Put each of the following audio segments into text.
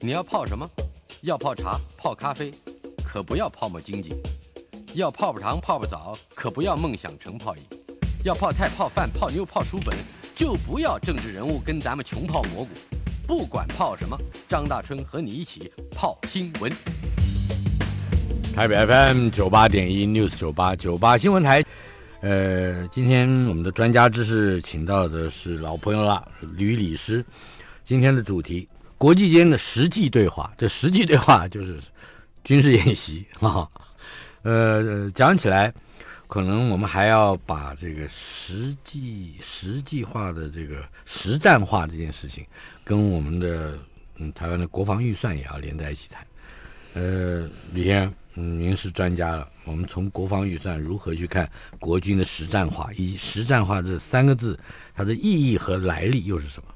你要泡什么？要泡茶、泡咖啡，可不要泡沫经济；要泡泡糖、泡泡澡，可不要梦想成泡影；要泡菜、泡饭、泡妞、泡书本，就不要政治人物跟咱们穷泡蘑菇。不管泡什么，张大春和你一起泡新闻。台北 FM 九八点一 News 九八九八新闻台。呃，今天我们的专家知识请到的是老朋友了吕理师，今天的主题。国际间的实际对话，这实际对话就是军事演习啊。呃，讲起来，可能我们还要把这个实际、实际化的这个实战化这件事情，跟我们的嗯台湾的国防预算也要连在一起谈。呃，李先，您是专家了，我们从国防预算如何去看国军的实战化，以实战化”这三个字它的意义和来历又是什么？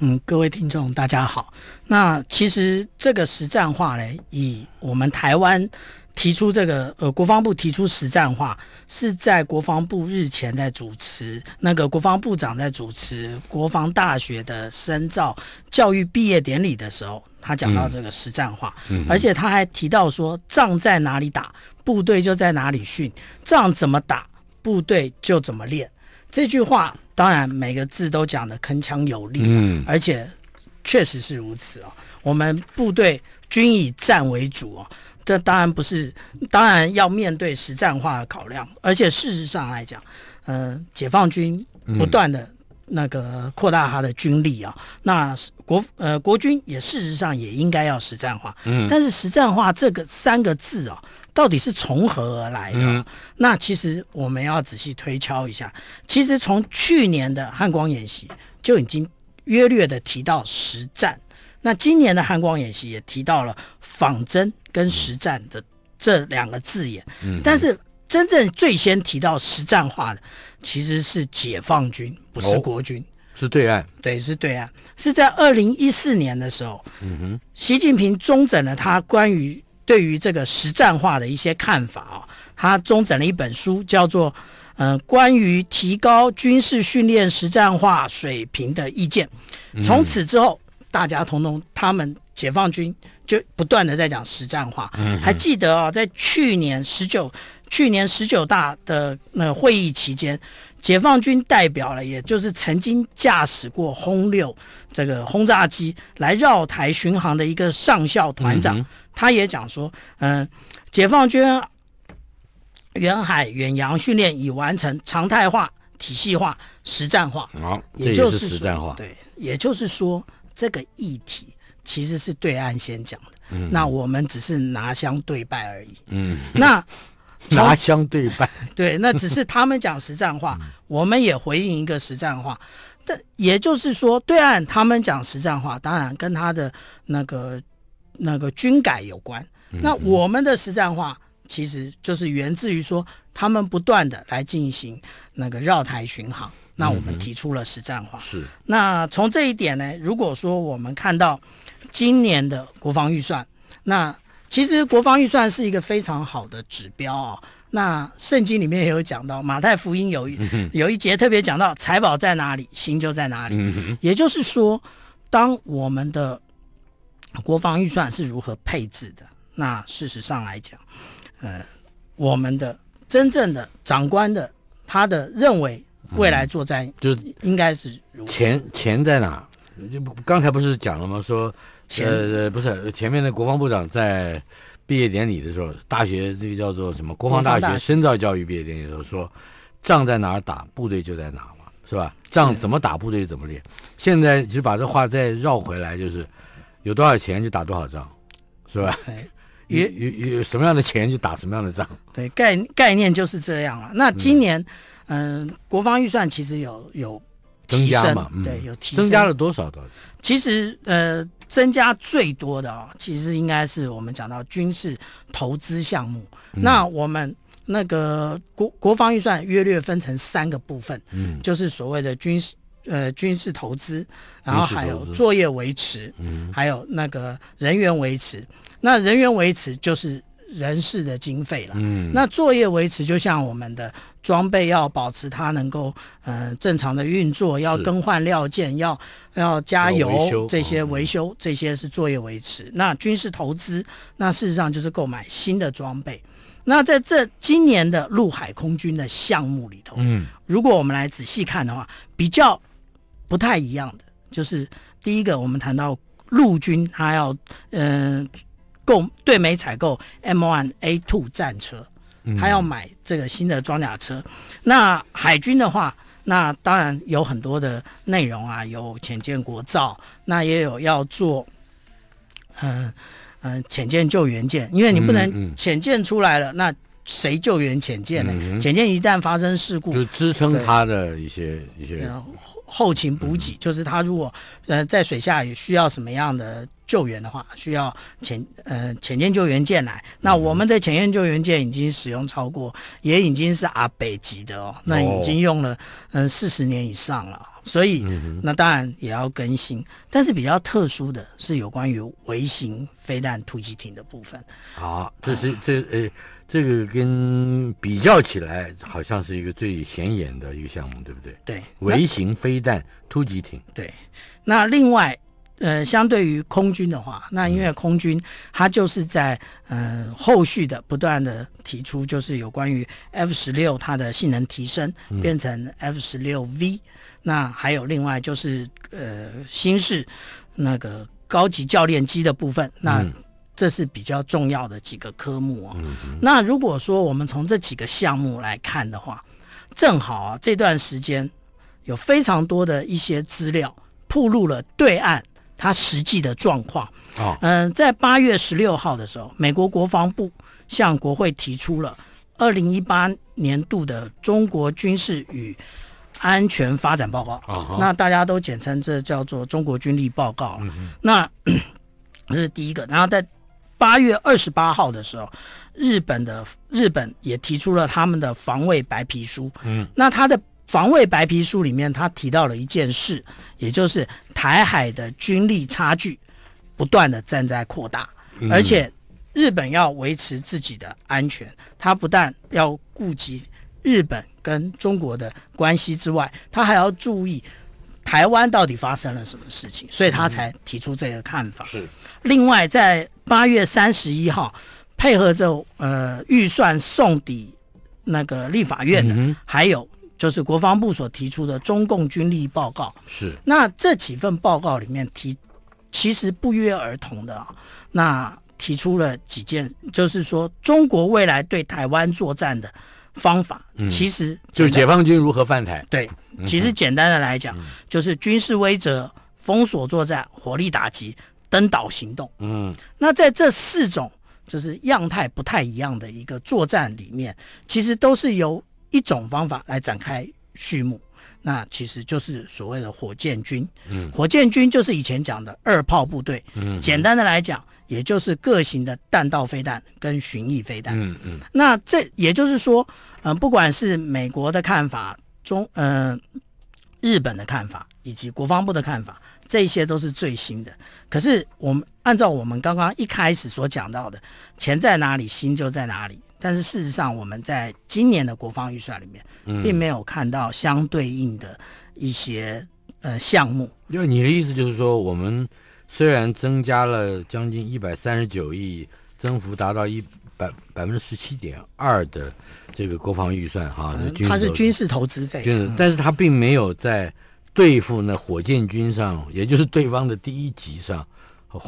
嗯，各位听众，大家好。那其实这个实战化呢，以我们台湾提出这个呃，国防部提出实战化，是在国防部日前在主持那个国防部长在主持国防大学的深造教育毕业典礼的时候，他讲到这个实战化，而且他还提到说，仗在哪里打，部队就在哪里训；仗怎么打，部队就怎么练。这句话当然每个字都讲得铿锵有力，嗯，而且确实是如此啊。我们部队均以战为主啊，这当然不是，当然要面对实战化的考量。而且事实上来讲，嗯，解放军不断的那个扩大他的军力啊，那国呃国军也事实上也应该要实战化，嗯，但是实战化这个三个字啊。到底是从何而来的？那其实我们要仔细推敲一下。其实从去年的汉光演习就已经约略的提到实战，那今年的汉光演习也提到了仿真跟实战的这两个字眼。嗯，但是真正最先提到实战化的，其实是解放军，不是国军，是对岸，对，是对岸，是在二零一四年的时候，嗯哼，习近平中整了他关于。对于这个实战化的一些看法啊，他中整了一本书，叫做《嗯关于提高军事训练实战化水平的意见》。从此之后，大家通通他们解放军就不断的在讲实战化。还记得啊，在去年十九、去年十九大的那会议期间。解放军代表了，也就是曾经驾驶过轰六这个轰炸机来绕台巡航的一个上校团长，他也讲说，嗯，解放军远海远洋训练已完成常态化、体系化、实战化，好，这也是实战化，对，也就是说，这个议题其实是对岸先讲的，那我们只是拿枪对拜而已，嗯，那。拿相对半 对，那只是他们讲实战话，我们也回应一个实战话。但也就是说，对岸他们讲实战话，当然跟他的那个那个军改有关。那我们的实战话，其实就是源自于说，他们不断的来进行那个绕台巡航。那我们提出了实战化。是。那从这一点呢，如果说我们看到今年的国防预算，那。其实国防预算是一个非常好的指标啊。那圣经里面也有讲到，《马太福音》有一有一节特别讲到：财宝在哪里，行就在哪里。也就是说，当我们的国防预算是如何配置的，那事实上来讲，呃，我们的真正的长官的他的认为未来作战就应该是钱钱在哪？就刚才不是讲了吗？说。呃，不是，前面的国防部长在毕业典礼的时候，大学这个叫做什么？国防大学深造教育毕业典礼的时候说，仗在哪儿打，部队就在哪嘛，是吧？仗怎么打，部队怎么练。现在就把这话再绕回来，就是有多少钱就打多少仗，是吧？有有有什么样的钱就打什么样的仗。对，概概念就是这样了。那今年，嗯，国防预算其实有有增加嘛？对，有提增加了多少？的？其实，呃。增加最多的啊，其实应该是我们讲到军事投资项目。那我们那个国国防预算约略分成三个部分，嗯，就是所谓的军事呃军事投资，然后还有作业维持，嗯，还有那个人员维持。那人员维持就是。人事的经费了，嗯，那作业维持就像我们的装备要保持它能够嗯正常的运作，要更换料件，要要加油，这些维修这些是作业维持。那军事投资，那事实上就是购买新的装备。那在这今年的陆海空军的项目里头，嗯，如果我们来仔细看的话，比较不太一样的就是第一个，我们谈到陆军，他要嗯。购对美采购 M1A2 战车，他要买这个新的装甲车。那海军的话，那当然有很多的内容啊，有潜舰国造，那也有要做，嗯嗯，潜舰救援舰，因为你不能潜舰出来了，那谁救援潜舰呢？潜舰一旦发生事故，就支撑它的一些一些。后勤补给，就是他如果呃在水下有需要什么样的救援的话，需要潜呃潜舰救援舰来。那我们的潜舰救援舰已经使用超过，也已经是阿北级的哦，那已经用了嗯四十年以上了。所以那当然也要更新，但是比较特殊的是有关于微型飞弹突击艇的部分。好，这是这呃，这个跟比较起来，好像是一个最显眼的一个项目，对不对？对，微型飞弹突击艇。对，那另外呃，相对于空军的话，那因为空军它就是在呃后续的不断的提出，就是有关于 F 十六它的性能提升，变成 F 十六 V。那还有另外就是，呃，新式那个高级教练机的部分，那这是比较重要的几个科目啊。那如果说我们从这几个项目来看的话，正好啊这段时间有非常多的一些资料铺露了对岸它实际的状况。哦，嗯，在八月十六号的时候，美国国防部向国会提出了二零一八年度的中国军事与。安全发展报告，那大家都简称这叫做中国军力报告。那 这是第一个。然后在八月二十八号的时候，日本的日本也提出了他们的防卫白皮书。嗯，那他的防卫白皮书里面，他提到了一件事，也就是台海的军力差距不断的正在扩大，而且日本要维持自己的安全，他不但要顾及。日本跟中国的关系之外，他还要注意台湾到底发生了什么事情，所以他才提出这个看法。是。另外，在八月三十一号，配合着呃预算送抵那个立法院的，还有就是国防部所提出的中共军力报告。是。那这几份报告里面提，其实不约而同的，那提出了几件，就是说中国未来对台湾作战的。方法其实就是解放军如何犯台？对，其实简单的来讲，就是军事威慑、封锁作战、火力打击、登岛行动。嗯，那在这四种就是样态不太一样的一个作战里面，其实都是由一种方法来展开序幕。那其实就是所谓的火箭军。嗯，火箭军就是以前讲的二炮部队。嗯，简单的来讲。也就是各型的弹道飞弹跟巡弋飞弹。嗯嗯。那这也就是说，嗯，不管是美国的看法、中嗯日本的看法，以及国防部的看法，这些都是最新的。可是我们按照我们刚刚一开始所讲到的，钱在哪里，心就在哪里。但是事实上，我们在今年的国防预算里面，并没有看到相对应的一些呃项目。因为你的意思就是说，我们？虽然增加了将近一百三十九亿，增幅达到一百百分之十七点二的这个国防预算，哈，它是军事投资费。但是它并没有在对付那火箭军上，也就是对方的第一级上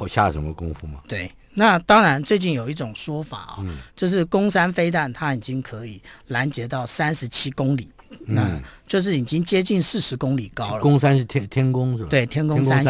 下什么功夫嘛？对，那当然最近有一种说法啊，就是攻三飞弹它已经可以拦截到三十七公里。那就是已经接近四十公里高了。宫山是天天宫是吧？对，天宫山。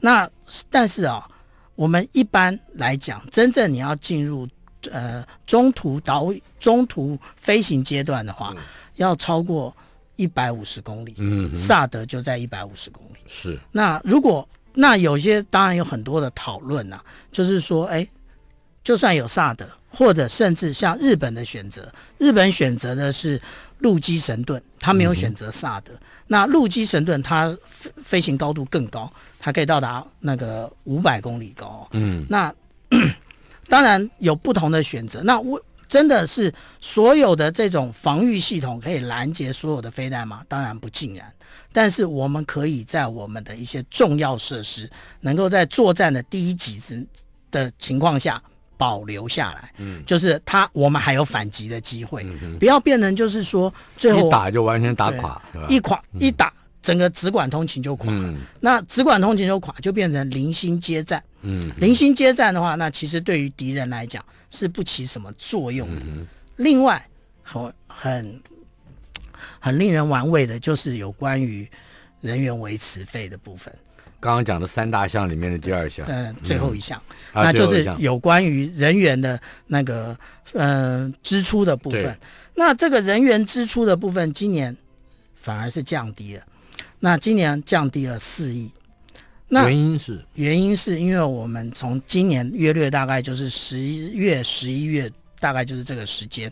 那但是啊，我们一般来讲，真正你要进入呃中途岛中途飞行阶段的话，要超过一百五十公里。嗯，萨德就在一百五十公里。是。那如果那有些当然有很多的讨论啊，就是说，哎，就算有萨德，或者甚至像日本的选择，日本选择的是。陆基神盾，它没有选择萨德。那陆基神盾，它飞飞行高度更高，它可以到达那个五百公里高。嗯，那 当然有不同的选择。那我真的是所有的这种防御系统可以拦截所有的飞弹吗？当然不尽然。但是我们可以在我们的一些重要设施，能够在作战的第一级之的情况下。保留下来，就是他，我们还有反击的机会。不要变成就是说，最后一打就完全打垮，一垮一打，整个直管通勤就垮了。那直管通勤就垮，就变成零星接战。嗯，零星接战的话，那其实对于敌人来讲是不起什么作用的。另外，很很很令人玩味的就是有关于人员维持费的部分。刚刚讲的三大项里面的第二项，嗯，最后一项，那就是有关于人员的那个嗯支出的部分。那这个人员支出的部分，今年反而是降低了，那今年降低了四亿。那原因是原因是因为我们从今年约略大概就是十一月十一月大概就是这个时间，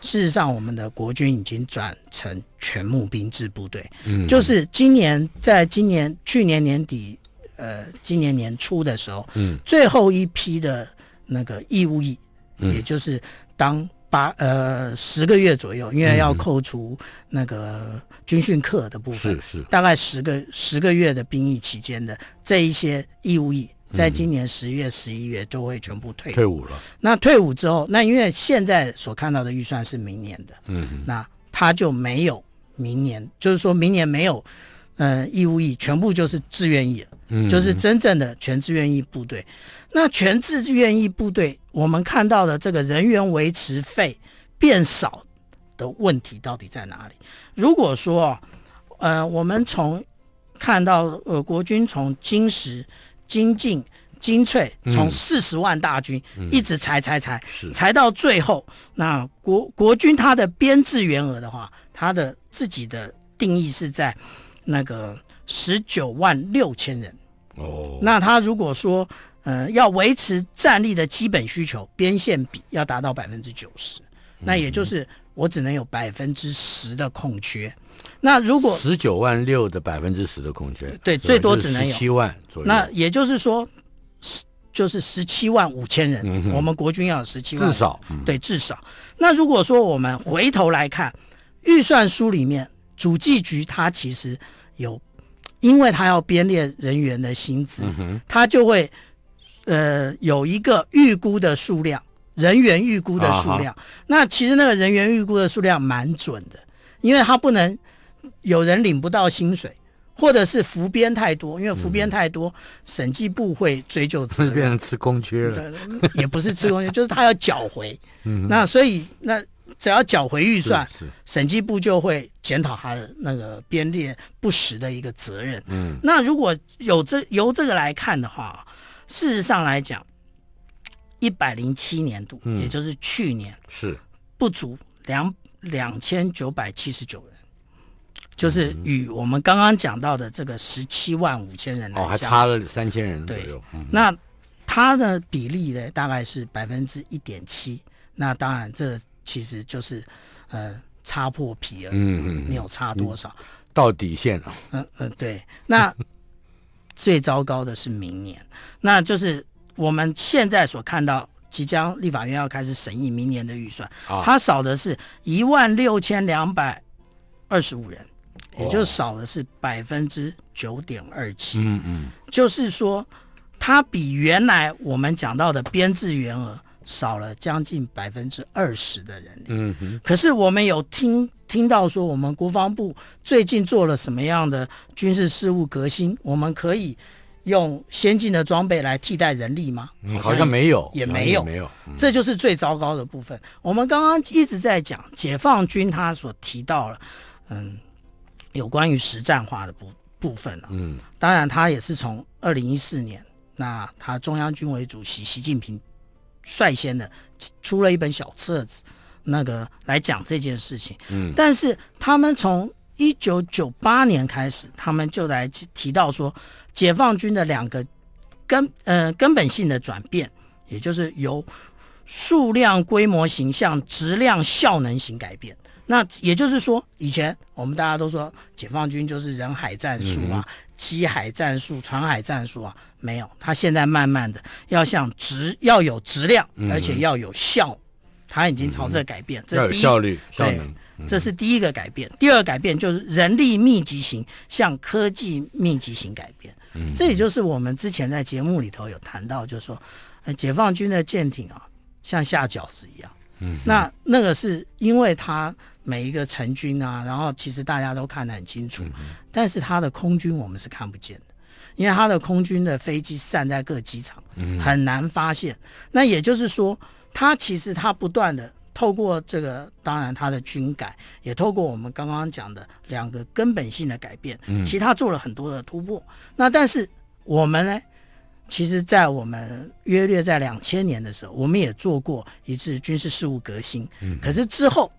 事实上我们的国军已经转成。全募兵制部队，就是今年，在今年去年年底，呃，今年年初的时候，最后一批的那个义务役，也就是当八呃十个月左右，因为要扣除那个军训课的部分，是是，大概十个十个月的兵役期间的这一些义务役，在今年十月十一月都会全部退退伍了。那退伍之后，那因为现在所看到的预算是明年的，嗯，那他就没有。明年就是说，明年没有，嗯，义务役，全部就是志愿役了，嗯，就是真正的全志愿役部队。那全志愿役部队，我们看到的这个人员维持费变少的问题到底在哪里？如果说，呃，我们从看到呃国军从精实、精进、精粹，从四十万大军一直裁裁裁，是裁到最后，那国国军他的编制员额的话，他的自己的定义是在那个十九万六千人哦，那他如果说呃要维持战力的基本需求，边线比要达到百分之九十，那也就是我只能有百分之十的空缺。那如果十九万六的百分之十的空缺，对，最多只能有七万左右。那也就是说十就是十七万五千人，我们国军要有十七万至少对至少。那如果说我们回头来看。预算书里面，主计局它其实有，因为它要编列人员的薪资，它就会呃有一个预估的数量，人员预估的数量。那其实那个人员预估的数量蛮准的，因为它不能有人领不到薪水，或者是浮编太多，因为浮编太多，审计部会追究，变 成吃空缺了，也不是吃空缺，就是他要缴回。那所以那。只要缴回预算，审计部就会检讨他的那个编列不实的一个责任。嗯，那如果有这由这个来看的话事实上来讲，一百零七年度，嗯，也就是去年是不足两两千九百七十九人，就是与我们刚刚讲到的这个十七万五千人哦，还差了三千人左右。那它的比例呢，大概是百分之一点七。那当然这。其实就是，呃，擦破皮了，嗯嗯，没有差多少，到底线了。嗯嗯，对。那最糟糕的是明年，那就是我们现在所看到，即将立法院要开始审议明年的预算，它少的是一万六千两百二十五人，也就少的是百分之九点二七。嗯嗯，就是说，它比原来我们讲到的编制员额。少了将近百分之二十的人力。嗯哼。可是我们有听听到说，我们国防部最近做了什么样的军事事务革新？我们可以用先进的装备来替代人力吗？嗯，好像没有，也没有，没有。这就是最糟糕的部分。我们刚刚一直在讲解放军他所提到了，嗯，有关于实战化的部部分啊、嗯，当然他也是从二零一四年，那他中央军委主席习近平。率先的出了一本小册子，那个来讲这件事情。嗯，但是他们从一九九八年开始，他们就来提到说，解放军的两个根呃根本性的转变，也就是由数量规模型向质量效能型改变。那也就是说，以前我们大家都说解放军就是人海战术啊。机海战术、船海战术啊，没有，他现在慢慢的要向质要有质量，而且要有效，他已经朝着改变。这有效率、效能，这是第一个改变。第二改变就是人力密集型向科技密集型改变。这也就是我们之前在节目里头有谈到，就是说，解放军的舰艇啊，像下饺子一样。那那个是因为他。每一个成军啊，然后其实大家都看得很清楚，但是他的空军我们是看不见的，因为他的空军的飞机散在各机场，很难发现。那也就是说，他其实他不断的透过这个，当然他的军改也透过我们刚刚讲的两个根本性的改变，其他做了很多的突破。那但是我们呢，其实，在我们约略在两千年的时候，我们也做过一次军事事务革新，可是之后。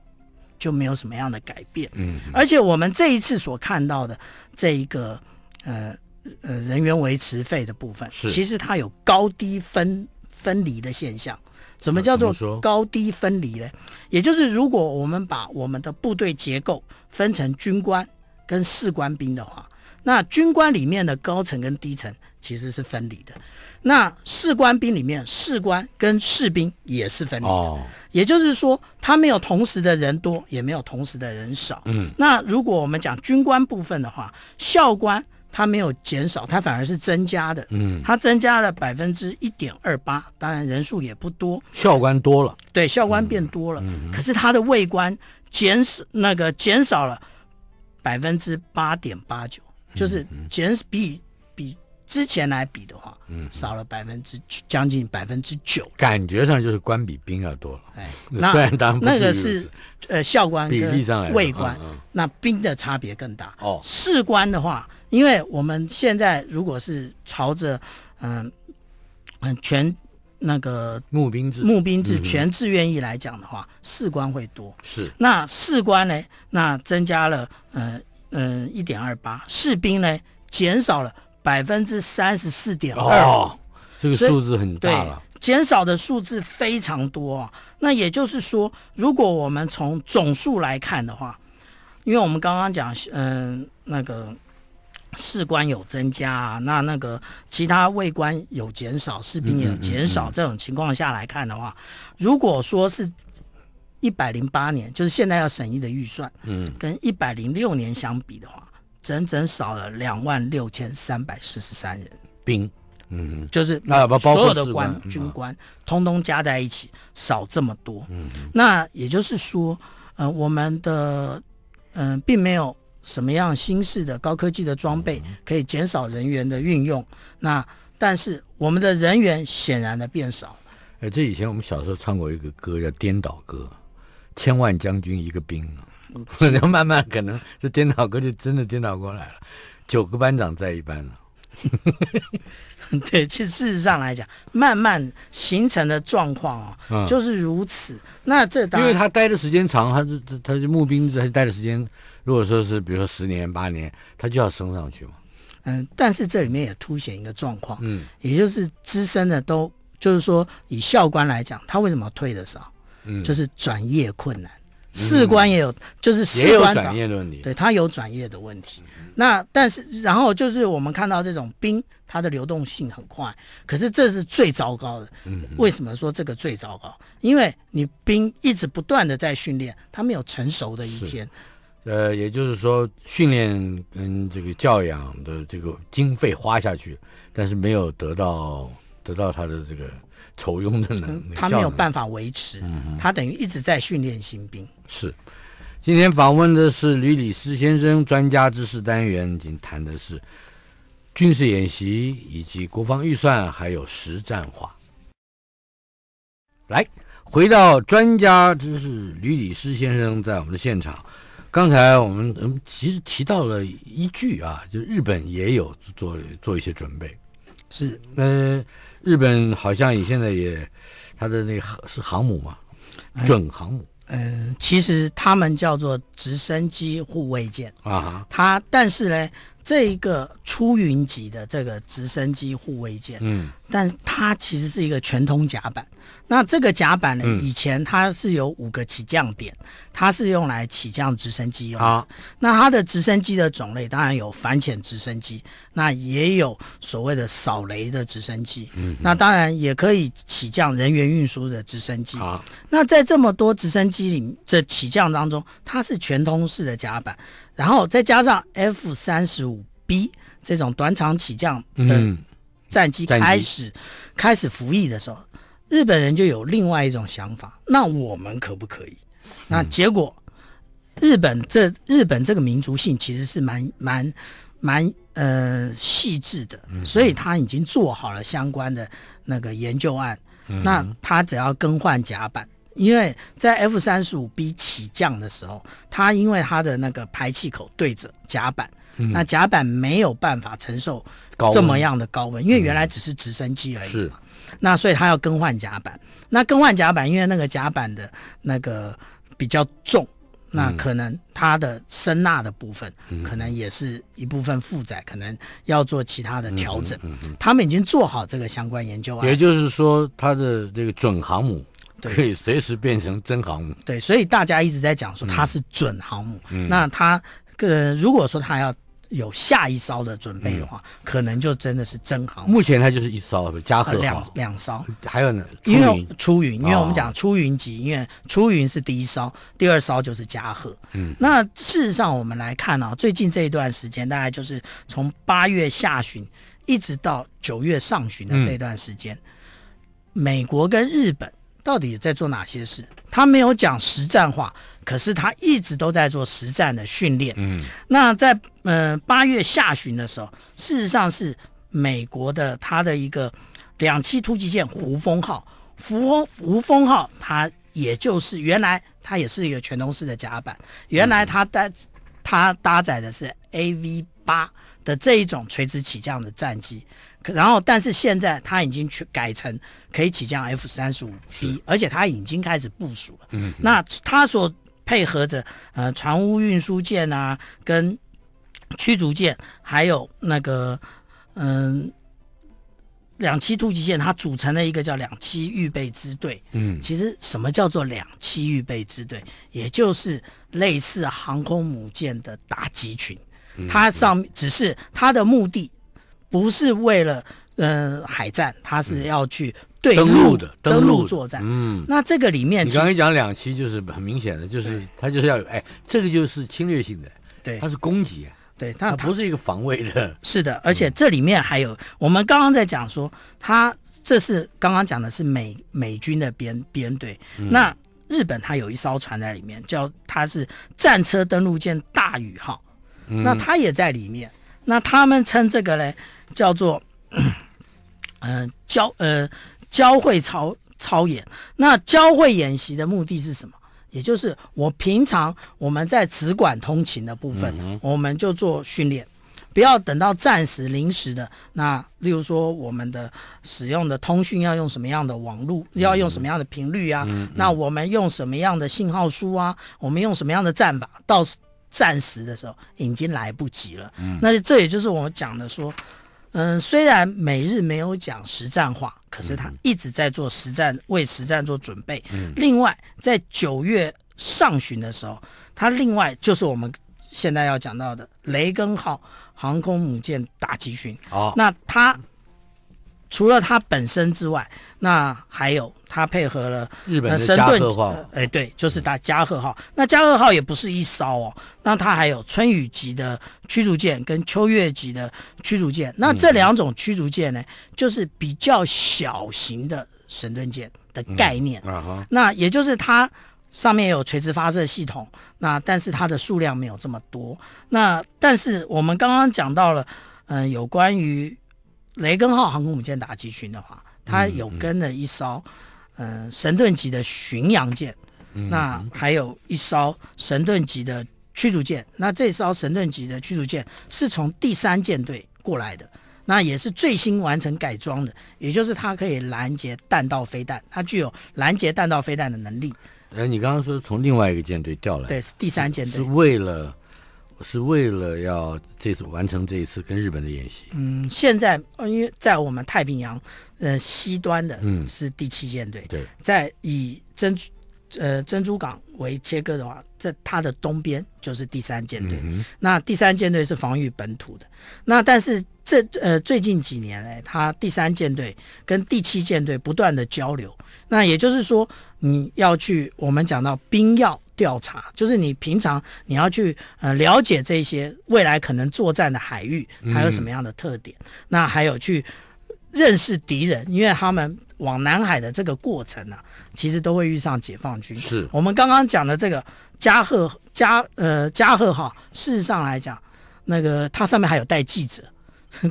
就没有什么样的改变，嗯，而且我们这一次所看到的这一个呃呃人员维持费的部分，其实它有高低分分离的现象。怎么叫做高低分离呢？也就是如果我们把我们的部队结构分成军官跟士官兵的话，那军官里面的高层跟低层其实是分离的。那士官兵里面，士官跟士兵也是分离的，也就是说，他没有同时的人多，也没有同时的人少。嗯，那如果我们讲军官部分的话，校官他没有减少，他反而是增加的。嗯，他增加了百分之一点二八，当然人数也不多。校官多了，对，校官变多了，可是他的位官减少，那个减少了百分之八点八九，就是减比。之前来比的话，嗯，少了百分之将近百分之九，感觉上就是官比兵要多了。哎，那那个是呃校官比例上，卫官那兵的差别更大。哦，士官的话，因为我们现在如果是朝着嗯嗯全那个募兵制，募兵制全志愿役来讲的话，士官会多。是那士官呢，那增加了嗯嗯一点二八，士兵呢减少了。百分之三十四点二，这个数字很大了。减少的数字非常多啊。那也就是说，如果我们从总数来看的话，因为我们刚刚讲，嗯，那个士官有增加啊，那那个其他卫官有减少，士兵也减少。这种情况下来看的话，如果说是一百零八年，就是现在要审议的预算，嗯，跟一百零六年相比的话。整整少了两万六千三百四十三人兵，嗯，就是那所有的官军官通通加在一起少这么多，嗯，那也就是说，呃，我们的嗯，并没有什么样新式的高科技的装备可以减少人员的运用，那但是我们的人员显然的变少了。哎，这以前我们小时候唱过一个歌叫《颠倒歌》，千万将军一个兵啊。你 要慢慢，可能这颠倒过就真的颠倒过来了。九个班长在一班了，对，其实事实上来讲，慢慢形成的状况啊，就是如此。那这因为他待的时间长，他是他，是募兵，他待的时间。如果说是，比如说十年八年，他就要升上去嘛。嗯，但是这里面也凸显一个状况，嗯，也就是资深的都，就是说以校官来讲，他为什么退的少？嗯，就是转业困难。士官也有，就是士官转业的问题，对他有转业的问题。那但是然后就是我们看到这种兵，他的流动性很快，可是这是最糟糕的。嗯，为什么说这个最糟糕？因为你兵一直不断的在训练，他没有成熟的一天。呃，也就是说，训练跟这个教养的这个经费花下去，但是没有得到得到他的这个愁用的能力，他没有办法维持。他等于一直在训练新兵。是，今天访问的是吕礼斯先生。专家知识单元已经谈的是军事演习以及国防预算，还有实战化。来，回到专家知识，吕礼斯先生在我们的现场。刚才我们其实提到了一句啊，就日本也有做做一些准备。是，呃，日本好像也现在也，他的那个是航母嘛，准航母。嗯，其实他们叫做直升机护卫舰啊，它但是呢，这一个出云级的这个直升机护卫舰，嗯，但它其实是一个全通甲板。那这个甲板呢？以前它是有五个起降点，它是用来起降直升机用的。那它的直升机的种类当然有反潜直升机，那也有所谓的扫雷的直升机。那当然也可以起降人员运输的直升机。那在这么多直升机里这起降当中，它是全通式的甲板，然后再加上 F 三十五 B 这种短场起降的战机开始开始服役的时候。日本人就有另外一种想法，那我们可不可以？那结果，日本这日本这个民族性其实是蛮蛮蛮呃细致的，所以他已经做好了相关的那个研究案。那他只要更换甲板，因为在 F 三十五 B 起降的时候，它因为它的那个排气口对着甲板，那甲板没有办法承受这么样的高温，因为原来只是直升机而已。那所以他要更换甲板，那更换甲板，因为那个甲板的那个比较重，那可能它的声纳的部分，可能也是一部分负载，可能要做其他的调整。他们已经做好这个相关研究啊。也就是说，它的这个准航母可以随时变成真航母。对，所以大家一直在讲说它是准航母，那它个如果说它要。有下一艘的准备的话，可能就真的是真行。目前它就是一艘加贺两两艘，还有呢，因为出云，因为我们讲出云级，因为出云是第一艘，第二艘就是加贺。嗯，那事实上我们来看啊，最近这一段时间，大概就是从八月下旬一直到九月上旬的这段时间，美国跟日本。到底在做哪些事？他没有讲实战化，可是他一直都在做实战的训练。嗯，那在呃八月下旬的时候，事实上是美国的他的一个两栖突击舰“胡蜂号”“胡蜂”“胡蜂号”，它也就是原来它也是一个全通式的甲板，原来它搭它搭载的是 A V 八的这一种垂直起降的战机。然后，但是现在它已经去改成可以起降 F 三十五 B，而且它已经开始部署了。嗯，那它所配合着呃船坞运输舰啊，跟驱逐舰，还有那个嗯两栖突击舰，它组成了一个叫两栖预备支队。嗯，其实什么叫做两栖预备支队，也就是类似航空母舰的大集群，它上只是它的目的。不是为了呃海战，他是要去对登陆的登陆作战。嗯，那这个里面你刚才讲两栖，就是很明显的就是他就是要有哎，这个就是侵略性的，对，它是攻击，啊，对，它不是一个防卫的。是的，而且这里面还有我们刚刚在讲说，他这是刚刚讲的是美美军的编编队，那日本它有一艘船在里面叫它是战车登陆舰大宇号，那它也在里面。那他们称这个呢，叫做，嗯，交呃，交会操操演。那交会演习的目的是什么？也就是我平常我们在直管通勤的部分，我们就做训练，不要等到暂时临时的。那例如说，我们的使用的通讯要用什么样的网络？要用什么样的频率啊？那我们用什么样的信号书啊？我们用什么样的战法？到暂时的时候已经来不及了，嗯，那这也就是我讲的说，嗯，虽然美日没有讲实战化，可是他一直在做实战，为实战做准备，嗯。另外，在九月上旬的时候，他另外就是我们现在要讲到的雷根号航空母舰打击群，哦，那他除了他本身之外，那还有。它配合了日本的加贺号，哎，对，就是打加贺号。那加贺号也不是一艘哦，那它还有春雨级的驱逐舰跟秋月级的驱逐舰。那这两种驱逐舰呢，就是比较小型的神盾舰的概念。那也就是它上面有垂直发射系统，那但是它的数量没有这么多。那但是我们刚刚讲到了，嗯，有关于雷根号航空母舰打击群的话，它有跟了一艘。嗯，神盾级的巡洋舰，那还有一艘神盾级的驱逐舰。那这艘神盾级的驱逐舰是从第三舰队过来的，那也是最新完成改装的，也就是它可以拦截弹道飞弹，它具有拦截弹道飞弹的能力。呃，你刚刚说从另外一个舰队调来，对，是第三舰队，是为了。是为了要这次完成这一次跟日本的演习。嗯，现在因为在我们太平洋，呃，西端的嗯是第七舰队。对，在以珍珠呃珍珠港为切割的话，在它的东边就是第三舰队。那第三舰队是防御本土的。那但是这呃最近几年呢，它第三舰队跟第七舰队不断的交流。那也就是说，你要去我们讲到兵要。调查就是你平常你要去呃了解这些未来可能作战的海域，还有什么样的特点，那还有去认识敌人，因为他们往南海的这个过程呢，其实都会遇上解放军。是我们刚刚讲的这个加贺加呃加贺号，事实上来讲，那个它上面还有带记者，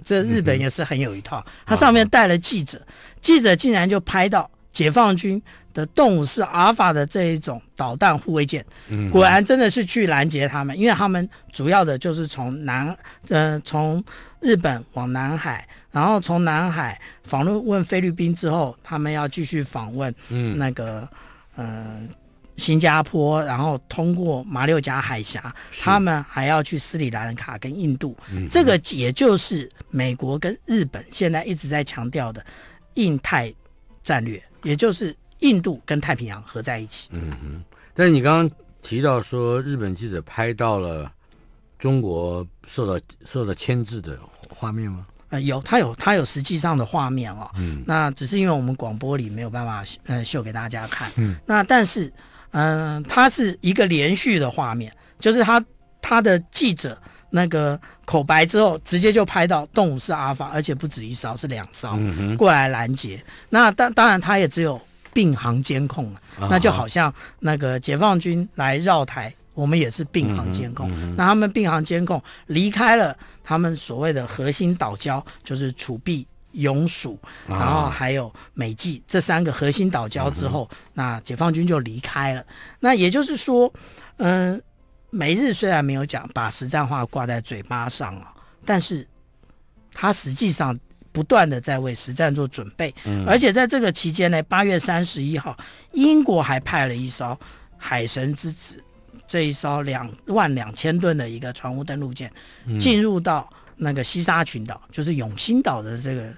这日本也是很有一套，它上面带了记者，记者竟然就拍到解放军。的动物是阿尔法的这一种导弹护卫舰，果然真的是去拦截他们，因为他们主要的就是从南，呃，从日本往南海，然后从南海访问菲律宾之后，他们要继续访问，那个，嗯，新加坡，然后通过马六甲海峡，他们还要去斯里兰卡跟印度，这个也就是美国跟日本现在一直在强调的印太战略，也就是。印度跟太平洋合在一起。嗯哼，但是你刚刚提到说，日本记者拍到了中国受到受到牵制的画面吗？呃，有，他有，他有实际上的画面哦。嗯，那只是因为我们广播里没有办法呃秀给大家看。嗯，那但是嗯，它是一个连续的画面，就是他他的记者那个口白之后，直接就拍到动物是阿法，而且不止一艘，是两艘过来拦截。那当当然，他也只有。并行监控啊，那就好像那个解放军来绕台，我们也是并行监控。那他们并行监控离开了他们所谓的核心岛礁，就是楚币、永暑，然后还有美济这三个核心岛礁之后，那解放军就离开了。那也就是说，嗯，美日虽然没有讲把实战化挂在嘴巴上啊，但是他实际上。不断的在为实战做准备，而且在这个期间呢，八月三十一号，英国还派了一艘“海神之子”这一艘两万两千吨的一个船坞登陆舰，进入到那个西沙群岛，就是永兴岛的这个。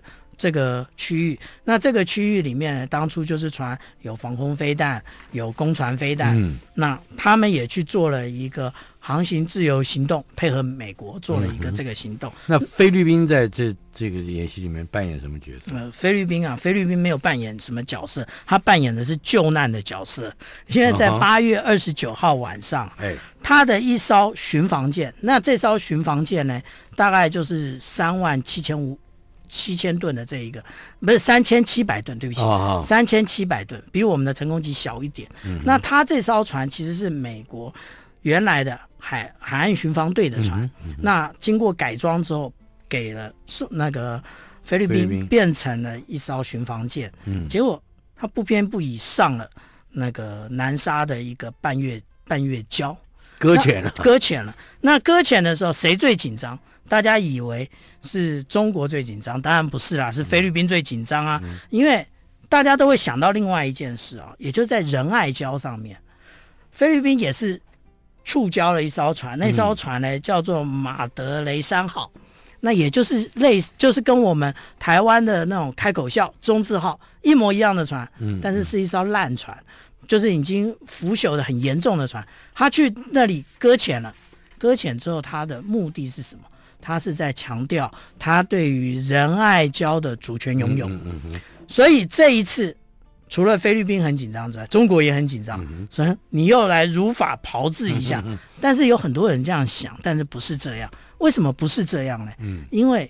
这个区域，那这个区域里面，呢，当初就是传有防空飞弹，有攻船飞弹。嗯，那他们也去做了一个航行自由行动，配合美国做了一个这个行动。那菲律宾在这这个演习里面扮演什么角色？呃，菲律宾啊，菲律宾没有扮演什么角色，他扮演的是救难的角色。现在在八月二十九号晚上，哎，他的一艘巡防舰，那这艘巡防舰呢，大概就是三万七千五。七千吨的这一个，不是三千七百吨，对不起，三千七百吨比我们的成功级小一点。那他这艘船其实是美国原来的海海岸巡防队的船，那经过改装之后给了是那个菲律宾，变成了一艘巡防舰。嗯，结果他不偏不倚上了那个南沙的一个半月半月礁，搁浅了，搁浅了。那搁浅的时候谁最紧张？大家以为是中国最紧张，当然不是啦，是菲律宾最紧张啊。因为大家都会想到另外一件事啊，也就在仁爱礁上面，菲律宾也是触礁了一艘船，那艘船呢叫做马德雷山号，那也就是类就是跟我们台湾的那种开口笑中字号一模一样的船，但是是一艘烂船，就是已经腐朽的很严重的船，他去那里搁浅了，搁浅之后他的目的是什么？他是在强调他对于仁爱礁的主权拥有，所以这一次除了菲律宾很紧张之外，中国也很紧张，所以你又来如法炮制一下。但是有很多人这样想，但是不是这样？为什么不是这样呢？嗯，因为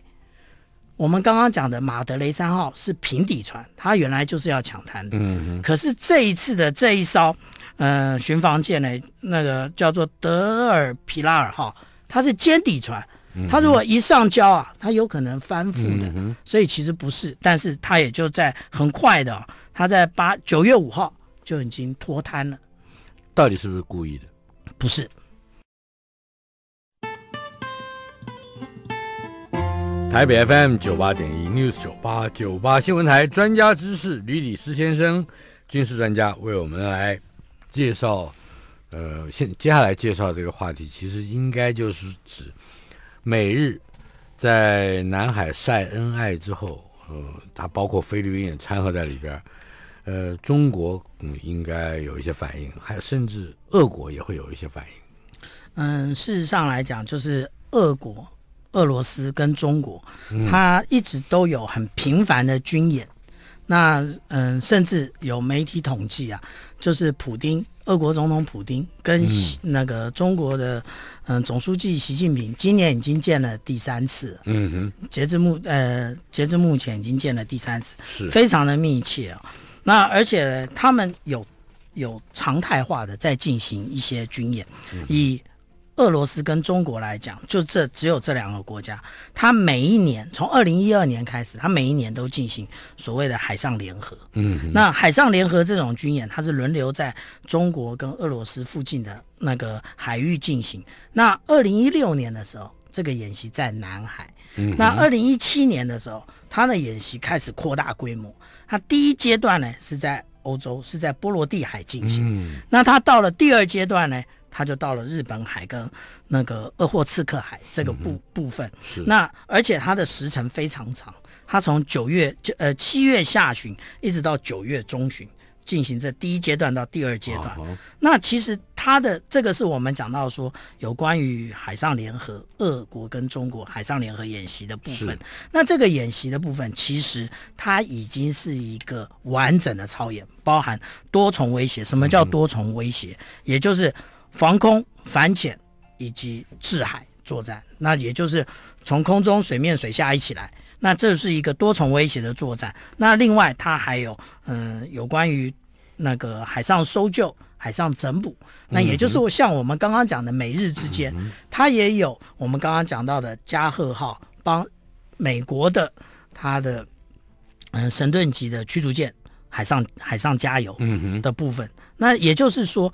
我们刚刚讲的马德雷三号是平底船，它原来就是要抢滩的。嗯，可是这一次的这一艘，嗯，巡防舰呢，那个叫做德尔皮拉尔号，它是尖底船。他如果一上交啊，他有可能翻覆的，所以其实不是，但是他也就在很快的，他在八九月五号就已经脱摊了。到底是不是故意的？不是。台北 FM 九八点一 News 九八九八新闻台专家知识吕李思先生，军事专家为我们来介绍，呃，现接下来介绍这个话题，其实应该就是指。美日，在南海晒恩爱之后，呃，它包括菲律宾也掺和在里边呃，中国嗯应该有一些反应，还有甚至俄国也会有一些反应。嗯，事实上来讲，就是俄国、俄罗斯跟中国，它一直都有很频繁的军演。那嗯，甚至有媒体统计啊，就是普丁俄国总统普京跟那个中国的嗯总书记习近平今年已经见了第三次，嗯哼，截至目呃截至目前已经见了第三次，是非常的密切啊。那而且他们有有常态化的在进行一些军演，以。俄罗斯跟中国来讲，就这只有这两个国家，它每一年从二零一二年开始，它每一年都进行所谓的海上联合。嗯，那海上联合这种军演，它是轮流在中国跟俄罗斯附近的那个海域进行。那二零一六年的时候，这个演习在南海。嗯，那二零一七年的时候，它的演习开始扩大规模。它第一阶段呢是在欧洲，是在波罗的海进行。嗯，那它到了第二阶段呢？他就到了日本海跟那个鄂霍次克海这个部部分，是那而且它的时程非常长，他从九月就呃七月下旬一直到九月中旬进行这第一阶段到第二阶段。那其实他的这个是我们讲到说有关于海上联合，俄国跟中国海上联合演习的部分。那这个演习的部分其实它已经是一个完整的操演，包含多重威胁。什么叫多重威胁？也就是防空、反潜以及制海作战，那也就是从空中、水面、水下一起来，那这是一个多重威胁的作战。那另外，它还有嗯，有关于那个海上搜救、海上整补，那也就是像我们刚刚讲的美日之间，它也有我们刚刚讲到的加贺号帮美国的它的嗯神盾级的驱逐舰海上海上加油的部分。那也就是说，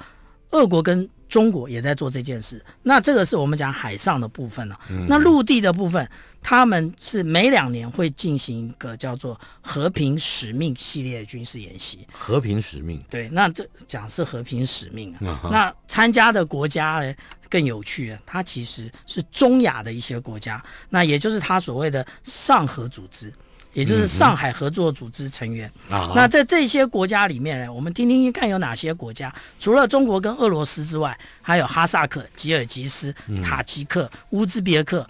俄国跟中国也在做这件事，那这个是我们讲海上的部分了。那陆地的部分，他们是每两年会进行一个叫做“和平使命”系列军事演习。和平使命，对，那这讲是和平使命啊。那参加的国家呢更有趣，它其实是中亚的一些国家，那也就是它所谓的上合组织。也就是上海合作组织成员啊，那在这些国家里面呢，我们听听看有哪些国家？除了中国跟俄罗斯之外，还有哈萨克、吉尔吉斯、塔吉克、乌兹别克、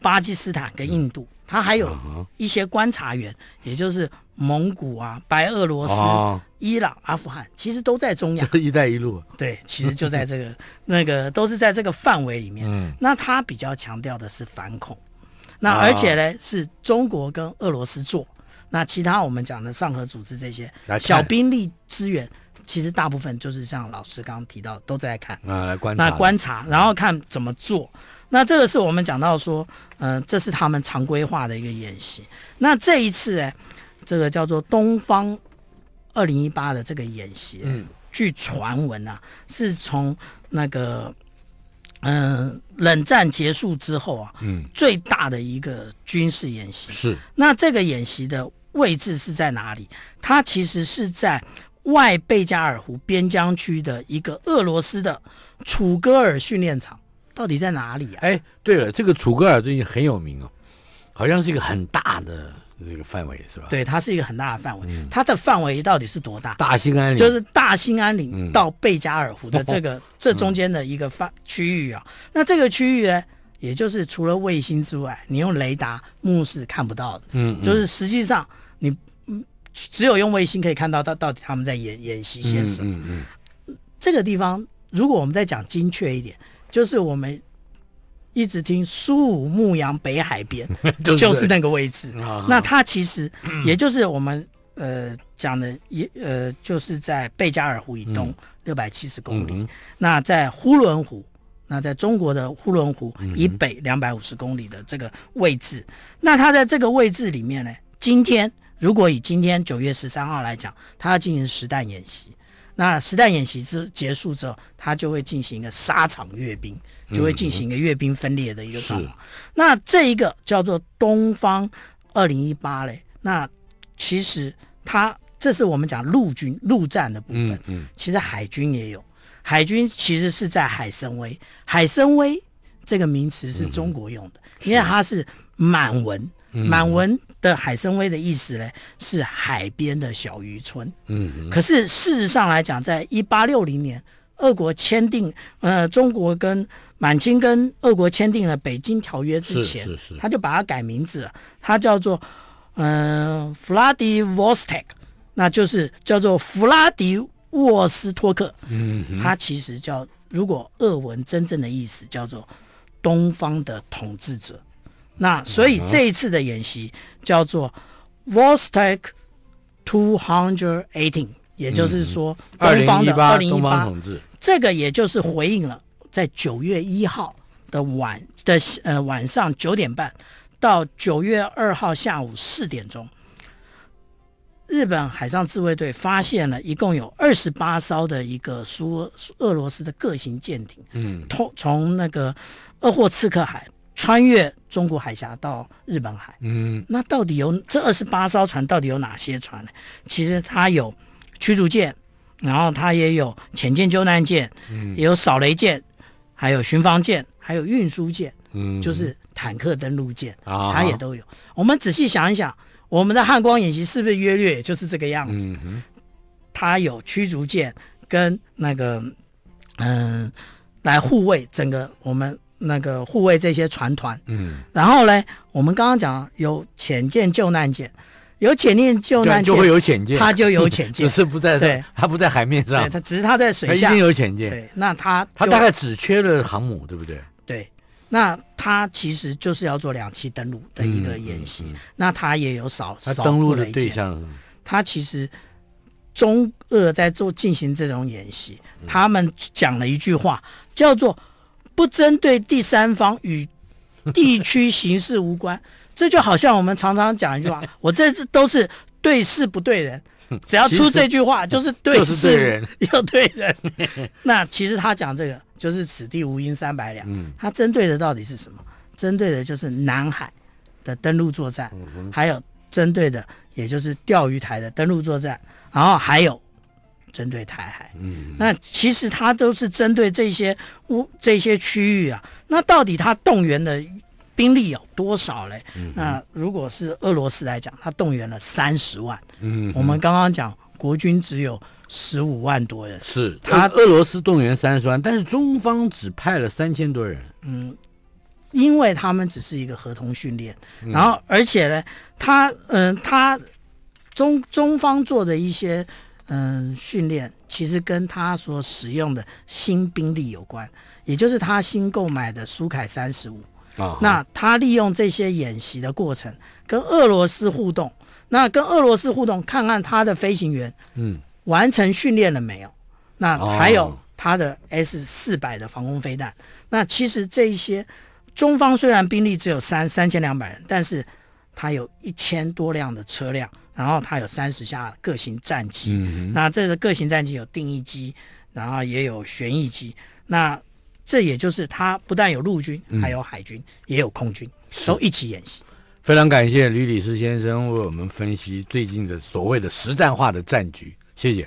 巴基斯坦跟印度，它还有一些观察员，也就是蒙古啊、白俄罗斯、伊朗、阿富汗，其实都在中亚，一带一路对，其实就在这个 那个都是在这个范围里面。那他比较强调的是反恐。那而且呢，是中国跟俄罗斯做，那其他我们讲的上合组织这些小兵力资源，其实大部分就是像老师刚刚提到，都在看啊，来观那观察，然后看怎么做。那这个是我们讲到说，嗯，这是他们常规化的一个演习。那这一次哎，这个叫做东方二零一八的这个演习，嗯，据传闻呢，是从那个。嗯，冷战结束之后啊，嗯，最大的一个军事演习是那这个演习的位置是在哪里？它其实是在外贝加尔湖边疆区的一个俄罗斯的楚戈尔训练场，到底在哪里啊？哎，对了，这个楚戈尔最近很有名哦，好像是一个很大的。这个范围是吧？对，它是一个很大的范围。它的范围到底是多大？大兴安岭就是大兴安岭到贝加尔湖的这个这中间的一个范区域啊。那这个区域呢，也就是除了卫星之外，你用雷达、目视看不到的。嗯，就是实际上你嗯，只有用卫星可以看到到到底他们在演演习些什么。嗯嗯。这个地方，如果我们在讲精确一点，就是我们。一直听苏武牧羊北海边，就是那个位置。那它其实也就是我们呃讲的，也呃就是在贝加尔湖以东六百七十公里，那在呼伦湖，那在中国的呼伦湖以北两百五十公里的这个位置。那它在这个位置里面呢，今天如果以今天九月十三号来讲，它要进行实弹演习。那实弹演习之结束之后，他就会进行一个沙场阅兵，就会进行一个阅兵分裂的一个状况。那这一个叫做“东方二零一八”嘞。那其实它这是我们讲陆军陆战的部分。嗯嗯，其实海军也有，海军其实是在海参崴。海参崴这个名词是中国用的，因为它是满文，满文。的海参崴的意思呢，是海边的小渔村。嗯，可是事实上来讲，在一八六零年，俄国签订，呃，中国跟满清跟俄国签订了《北京条约》之前，是是是，他就把它改名字，了，它叫做，嗯，弗拉迪沃斯泰克，那就是叫做弗拉迪沃斯托克。嗯，它其实叫，如果俄文真正的意思叫做东方的统治者。那所以这一次的演习叫做，Vostok Two Hundred Eighteen，也就是说，东方的东方同志，这个也就是回应了，在九月一号的晚的呃晚上九点半到九月二号下午四点钟，日本海上自卫队发现了一共有二十八艘的一个苏俄罗斯的各型舰艇，嗯，通从那个鄂霍次克海。穿越中国海峡到日本海，嗯，那到底有这二十八艘船，到底有哪些船呢？其实它有驱逐舰，然后它也有潜舰救难舰，嗯，也有扫雷舰，还有巡防舰，还有运输舰，嗯，就是坦克登陆舰，它也都有。我们仔细想一想，我们的汉光演习是不是约略就是这个样子？嗯，它有驱逐舰跟那个嗯，来护卫整个我们。那个护卫这些船团，嗯，然后呢，我们刚刚讲有潜舰救难舰，有潜舰救难舰就会有潜舰，它就有潜舰，只是不在对，它不在海面上，它只是它在水下有潜舰。对，那它它大概只缺了航母，对不对？对，那它其实就是要做两栖登陆的一个演习，那它也有少少登陆的对象。它其实中俄在做进行这种演习，他们讲了一句话，叫做。不针对第三方，与地区形势无关。这就好像我们常常讲一句话，我这次都是对事不对人，只要出这句话 就是对事又要对人。那其实他讲这个就是此地无银三百两，他针对的到底是什么？针对的就是南海的登陆作战，还有针对的也就是钓鱼台的登陆作战，然后还有。针对台海，嗯，那其实他都是针对这些乌这些区域啊。那到底他动员的兵力有多少嘞？那如果是俄罗斯来讲，他动员了三十万，嗯，我们刚刚讲国军只有十五万多人，是。他俄罗斯动员三十万，但是中方只派了三千多人，嗯，因为他们只是一个合同训练，然后而且呢，他嗯，他中中方做的一些。嗯，训练其实跟他所使用的新兵力有关，也就是他新购买的苏凯三十五。那他利用这些演习的过程跟俄罗斯互动，那跟俄罗斯互动看看他的飞行员嗯完成训练了没有？那还有他的 S 四百的防空飞弹。那其实这一些中方虽然兵力只有三三千两百人，但是他有一千多辆的车辆。然后它有三十架各型战机，那这个各型战机有定义机，然后也有旋翼机，那这也就是它不但有陆军，还有海军，也有空军，都一起演习。非常感谢吕里师先生为我们分析最近的所谓的实战化的战局，谢谢。